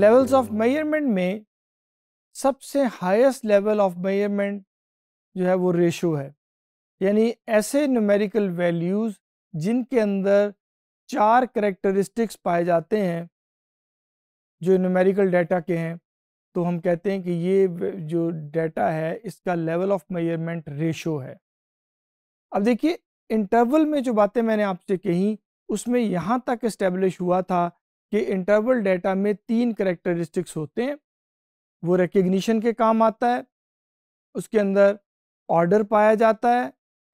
levels of मेयरमेंट में सबसे highest level of मेयरमेंट जो है वो रेशो है यानी ऐसे न्यूमेरिकल वैल्यूज़ जिनके अंदर चार करेक्टरिस्टिक्स पाए जाते हैं जो न्यूमेरिकल डाटा के हैं तो हम कहते हैं कि ये जो डाटा है इसका लेवल ऑफ मेयरमेंट रेशो है अब देखिए इंटरवल में जो बातें मैंने आपसे कही उसमें यहाँ तक इस्टेब्लिश हुआ था कि इंटरवल डेटा में तीन करेक्टरिस्टिक्स होते हैं वो रिकग्निशन के काम आता है उसके अंदर ऑर्डर पाया जाता है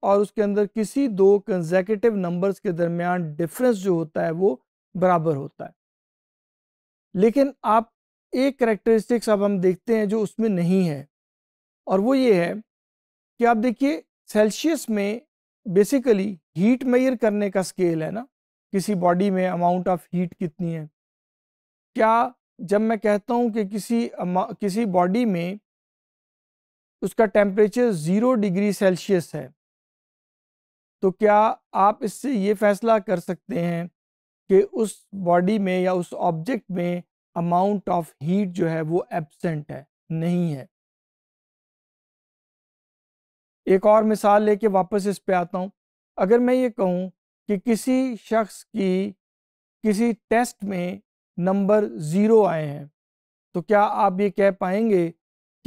और उसके अंदर किसी दो कंजेकेटिव नंबर्स के दरमियान डिफरेंस जो होता है वो बराबर होता है लेकिन आप एक करेक्टरिस्टिक्स अब हम देखते हैं जो उसमें नहीं है और वो ये है कि आप देखिए सेल्सियस में बेसिकली हीट मेयर करने का स्केल है ना किसी बॉडी में अमाउंट ऑफ हीट कितनी है क्या जब मैं कहता हूँ कि किसी किसी बॉडी में उसका टेम्परेचर ज़ीरो डिग्री सेल्सियस है तो क्या आप इससे ये फैसला कर सकते हैं कि उस बॉडी में या उस ऑब्जेक्ट में अमाउंट ऑफ हीट जो है वो एबसेंट है नहीं है एक और मिसाल लेके वापस इस पे आता हूँ अगर मैं ये कहूँ कि किसी शख्स की किसी टेस्ट में नंबर ज़ीरो आए हैं तो क्या आप ये कह पाएंगे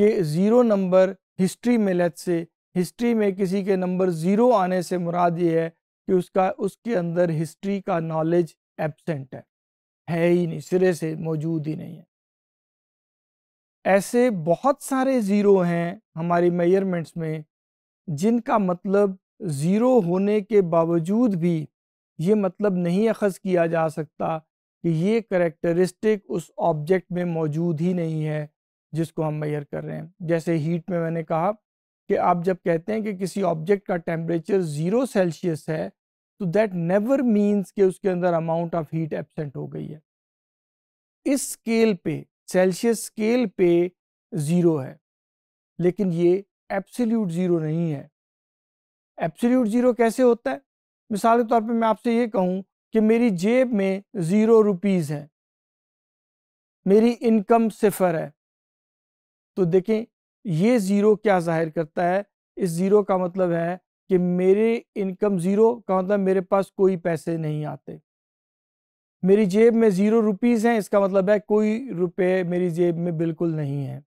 कि ज़ीरो नंबर हिस्ट्री में लेट से हिस्ट्री में किसी के नंबर ज़ीरो आने से मुराद ये है कि उसका उसके अंदर हिस्ट्री का नॉलेज एबसेंट है है ही नहीं सिरे से मौजूद ही नहीं है ऐसे बहुत सारे ज़ीरो हैं हमारी मेजरमेंट्स में जिनका मतलब ज़ीरो होने के बावजूद भी ये मतलब नहीं अखज़ किया जा सकता कि ये करेक्टरिस्टिक उस ऑब्जेक्ट में मौजूद ही नहीं है जिसको हम मैयर कर रहे हैं जैसे हीट में मैंने कहा कि आप जब कहते हैं कि किसी ऑब्जेक्ट का टेम्परेचर ज़ीरो सेल्सियस है तो दैट नेवर मीन्स के उसके अंदर अमाउंट ऑफ हीट एबसेंट हो गई है इस स्केल पे सेल्सियस स्केल पे ज़ीरो है लेकिन ये एब्सोल्यूट ज़ीरो नहीं है एब्सोल्यूट ज़ीरो कैसे होता है मिसाल के तौर पे मैं आपसे ये कहूँ कि मेरी जेब में ज़ीरो रुपीज़ हैं मेरी इनकम सिफर है तो देखें ये ज़ीरो क्या जाहिर करता है इस ज़ीरो का मतलब है कि मेरे इनकम ज़ीरो का मतलब मेरे पास कोई पैसे नहीं आते मेरी जेब में ज़ीरो रुपीज़ हैं इसका मतलब है कोई रुपए मेरी जेब में बिल्कुल नहीं है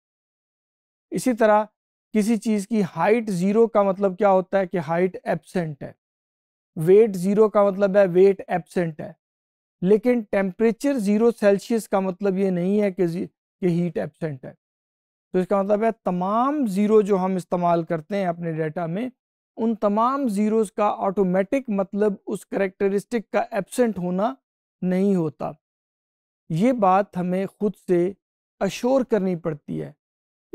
इसी तरह किसी चीज़ की हाइट ज़ीरो का मतलब क्या होता है कि हाइट एबसेंट है वेट ज़ीरो का मतलब है वेट एबसेंट है लेकिन टेम्परेचर ज़ीरो सेल्सियस का मतलब ये नहीं है कि कि हीट एबसेंट है तो इसका मतलब है तमाम ज़ीरो जो हम इस्तेमाल करते हैं अपने डाटा में उन तमाम ज़ीरोज़ का ऑटोमेटिक मतलब उस करेक्टरिस्टिक का एबसेंट होना नहीं होता ये बात हमें खुद से अशोर करनी पड़ती है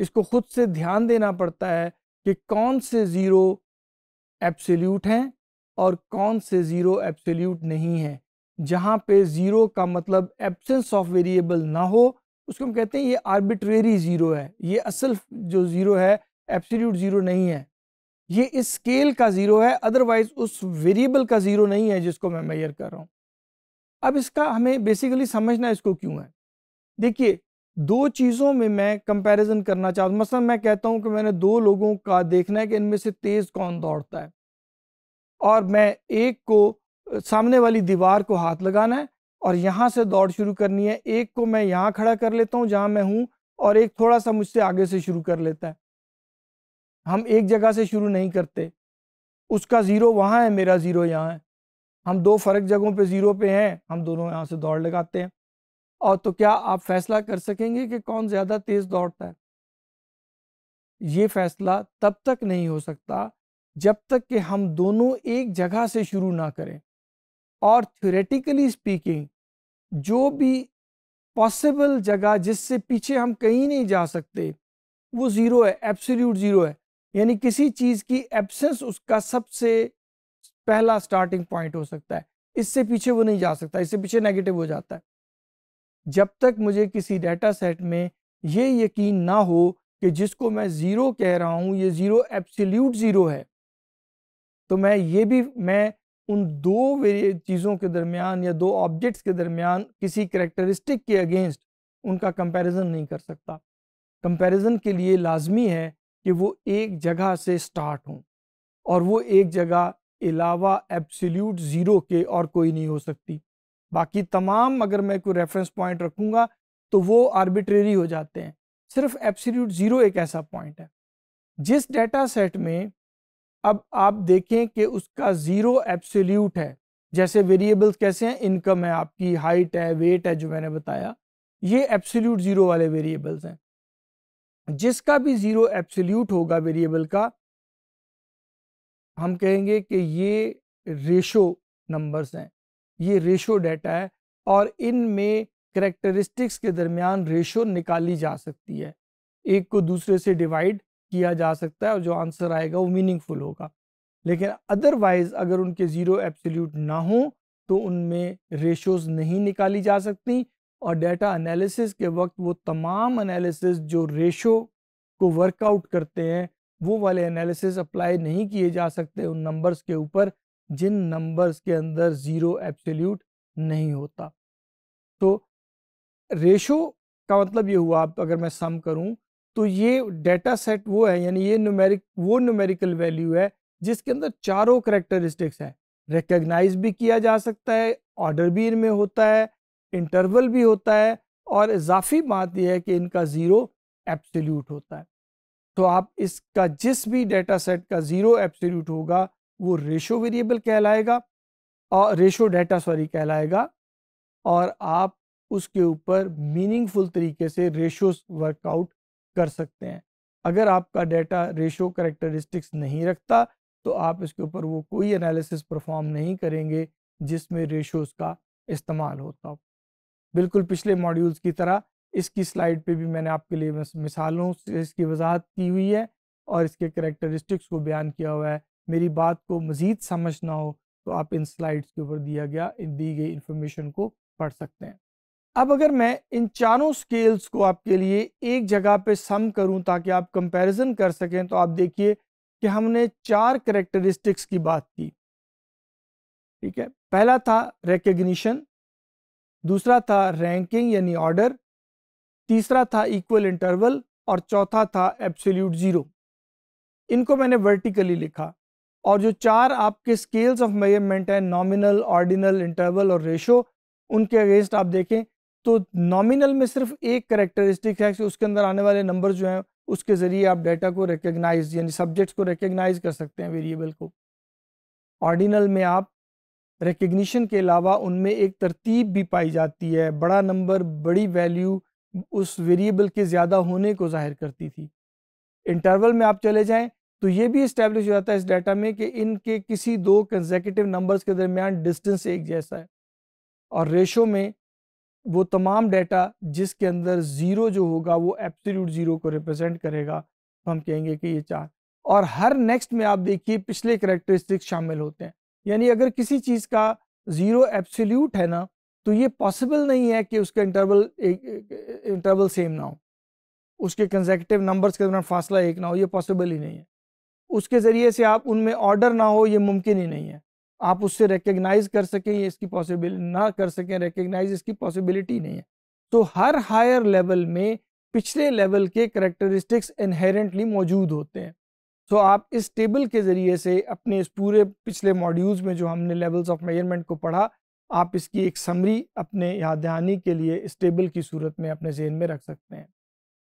इसको खुद से ध्यान देना पड़ता है कि कौन से ज़ीरो एब्सोल्यूट हैं और कौन से ज़ीरो एब्सोल्यूट नहीं हैं जहाँ पे ज़ीरो का मतलब एब्सेंस ऑफ वेरिएबल ना हो उसको हम कहते हैं ये आर्बिट्रेरी ज़ीरो है ये असल जो ज़ीरो है एब्सोल्यूट ज़ीरो नहीं है ये इस स्केल का ज़ीरो है अदरवाइज उस वेरिएबल का ज़ीरो नहीं है जिसको मैं मैयर कर रहा हूँ अब इसका हमें बेसिकली समझना इसको क्यों है देखिए दो चीज़ों में मैं कंपैरिजन करना चाहता हूँ मसलन मैं कहता हूँ कि मैंने दो लोगों का देखना है कि इनमें से तेज़ कौन दौड़ता है और मैं एक को सामने वाली दीवार को हाथ लगाना है और यहाँ से दौड़ शुरू करनी है एक को मैं यहाँ खड़ा कर लेता हूँ जहाँ मैं हूँ और एक थोड़ा सा मुझसे आगे से शुरू कर लेता है हम एक जगह से शुरू नहीं करते उसका ज़ीरो वहाँ है मेरा ज़ीरो यहाँ है हम दो फ़र्क जगहों पे ज़ीरो पे हैं हम दोनों यहाँ से दौड़ लगाते हैं और तो क्या आप फैसला कर सकेंगे कि कौन ज़्यादा तेज़ दौड़ता है ये फैसला तब तक नहीं हो सकता जब तक कि हम दोनों एक जगह से शुरू ना करें और थ्योरेटिकली स्पीकिंग जो भी पॉसिबल जगह जिससे पीछे हम कहीं नहीं जा सकते वो ज़ीरो है एब्सोल्यूट ज़ीरो है यानी किसी चीज़ की एब्सेंस उसका सबसे पहला स्टार्टिंग पॉइंट हो सकता है इससे पीछे वो नहीं जा सकता इससे पीछे नेगेटिव हो जाता है जब तक मुझे किसी डाटा सेट में ये यकीन ना हो कि जिसको मैं ज़ीरो कह रहा हूँ ये ज़ीरो एब्सोल्यूट ज़ीरो है तो मैं ये भी मैं उन दो चीज़ों के दरमियान या दो ऑब्जेक्ट्स के दरमियान किसी करेक्टरिस्टिक के अगेंस्ट उनका कंपैरिजन नहीं कर सकता कंपैरिजन के लिए लाजमी है कि वो एक जगह से स्टार्ट हों और वो एक जगह अलावा एब्सोल्यूट ज़ीरो के और कोई नहीं हो सकती बाकी तमाम अगर मैं कोई रेफरेंस पॉइंट रखूँगा तो वो आर्बिट्रेरी हो जाते हैं सिर्फ एप्सिल्यूट ज़ीरो एक ऐसा पॉइंट है जिस डेटा सेट में अब आप देखें कि उसका ज़ीरो एप्सल्यूट है जैसे वेरिएबल्स कैसे हैं इनकम है आपकी हाइट है वेट है जो मैंने बताया ये एप्सिल्यूट ज़ीरो वाले वेरिएबल्स हैं जिसका भी ज़ीरो एप्सल्यूट होगा वेरिएबल का हम कहेंगे कि ये रेशो नंबर्स हैं ये रेशो डाटा है और इनमें करेक्टरिस्टिक्स के दरमियान रेशो निकाली जा सकती है एक को दूसरे से डिवाइड किया जा सकता है और जो आंसर आएगा वो मीनिंगफुल होगा लेकिन अदरवाइज अगर उनके ज़ीरो एब्सोल्यूट ना हो तो उनमें रेशोज़ नहीं निकाली जा सकती और डेटा एनालिसिस के वक्त वो तमाम एनालिसिस जो रेशो को वर्कआउट करते हैं वो वाले एनालिसिस अप्लाई नहीं किए जा सकते उन नंबर्स के ऊपर जिन नंबर्स के अंदर ज़ीरो एब्सोल्यूट नहीं होता तो रेशो का मतलब ये हुआ आप अगर मैं सम करूं तो ये डेटा सेट वो है यानी ये न्यूमेरिक वो न्यूमेरिकल वैल्यू है जिसके अंदर चारों करेक्टरिस्टिक्स हैं रिकग्नाइज भी किया जा सकता है ऑर्डर भी इनमें होता है इंटरवल भी होता है और इजाफी बात यह है कि इनका ज़ीरो एब्सोल्यूट होता है तो आप इसका जिस भी डेटा सेट का ज़ीरो एब्सोल्यूट होगा वो रेशो वेरिएबल कहलाएगा और रेशो डाटा सॉरी कहलाएगा और आप उसके ऊपर मीनिंगफुल तरीके से रेशोस वर्कआउट कर सकते हैं अगर आपका डाटा रेशो करेक्टरिस्टिक्स नहीं रखता तो आप इसके ऊपर वो कोई एनालिसिस परफॉर्म नहीं करेंगे जिसमें रेशोस का इस्तेमाल होता हो बिल्कुल पिछले मॉड्यूल्स की तरह इसकी स्लाइड पे भी मैंने आपके लिए मिसालों से इसकी वजाहत की हुई है और इसके करेक्टरिस्टिक्स को बयान किया हुआ है मेरी बात को मज़ीद समझना हो तो आप इन स्लाइड्स के ऊपर दिया गया इन दी गई इन्फॉर्मेशन को पढ़ सकते हैं अब अगर मैं इन चारों स्केल्स को आपके लिए एक जगह पे सम करूं ताकि आप कंपैरिजन कर सकें तो आप देखिए कि हमने चार करेक्टरिस्टिक्स की बात की ठीक है पहला था रिकग्निशन दूसरा था रैंकिंग यानी ऑर्डर तीसरा था इक्वल इंटरवल और चौथा था एब्सोल्यूट ज़ीरो इनको मैंने वर्टिकली लिखा और जो चार आपके स्केल्स ऑफ मेजरमेंट हैं नॉमिनल ऑर्डिनल इंटरवल और रेशो उनके अगेंस्ट आप देखें तो नॉमिनल में सिर्फ एक करेक्टरिस्टिक है कि उसके अंदर आने वाले नंबर जो हैं उसके ज़रिए आप डाटा को रिकगनाइज यानी सब्जेक्ट्स को रिकगनाइज कर सकते हैं वेरिएबल को ऑर्डिनल में आप रिकग्निशन के अलावा उनमें एक तरतीब भी पाई जाती है बड़ा नंबर बड़ी वैल्यू उस वेरिएबल के ज़्यादा होने को जाहिर करती थी इंटरवल में आप चले जाएँ तो ये भी इस्टेब्लिश हो जाता है इस डाटा में कि इनके किसी दो कंजेकेटिव नंबर्स के दरमियान डिस्टेंस एक जैसा है और रेशो में वो तमाम डाटा जिसके अंदर ज़ीरो जो होगा वो एप्सिल्यूट ज़ीरो को रिप्रेजेंट करेगा तो हम कहेंगे कि ये चार और हर नेक्स्ट में आप देखिए पिछले करेक्टरिस्टिक्स शामिल होते हैं यानी अगर किसी चीज़ का ज़ीरो एप्सिल्यूट है ना तो ये पॉसिबल नहीं है कि उसका इंटरवल एक इंटरवल सेम ना हो उसके कंजेकटिव नंबर्स के दौरान फासला एक ना हो ये पॉसिबल ही नहीं है उसके ज़रिए से आप उनमें ऑर्डर ना हो ये मुमकिन ही नहीं है आप उससे रिकग्नाइज कर सकें ये इसकी पॉसिबिल ना कर सकें रिकग्नाइज इसकी पॉसिबिलिटी नहीं है तो हर हायर लेवल में पिछले लेवल के करेक्टरिस्टिक्स इनहेरेंटली मौजूद होते हैं तो so आप इस टेबल के ज़रिए से अपने इस पूरे पिछले मॉड्यूल्स में जो हमने लेवल्स ऑफ मेजरमेंट को पढ़ा आप इसकी एक समरी अपने यहाँ दहानी के लिए इस टेबल की सूरत में अपने जहन में रख सकते हैं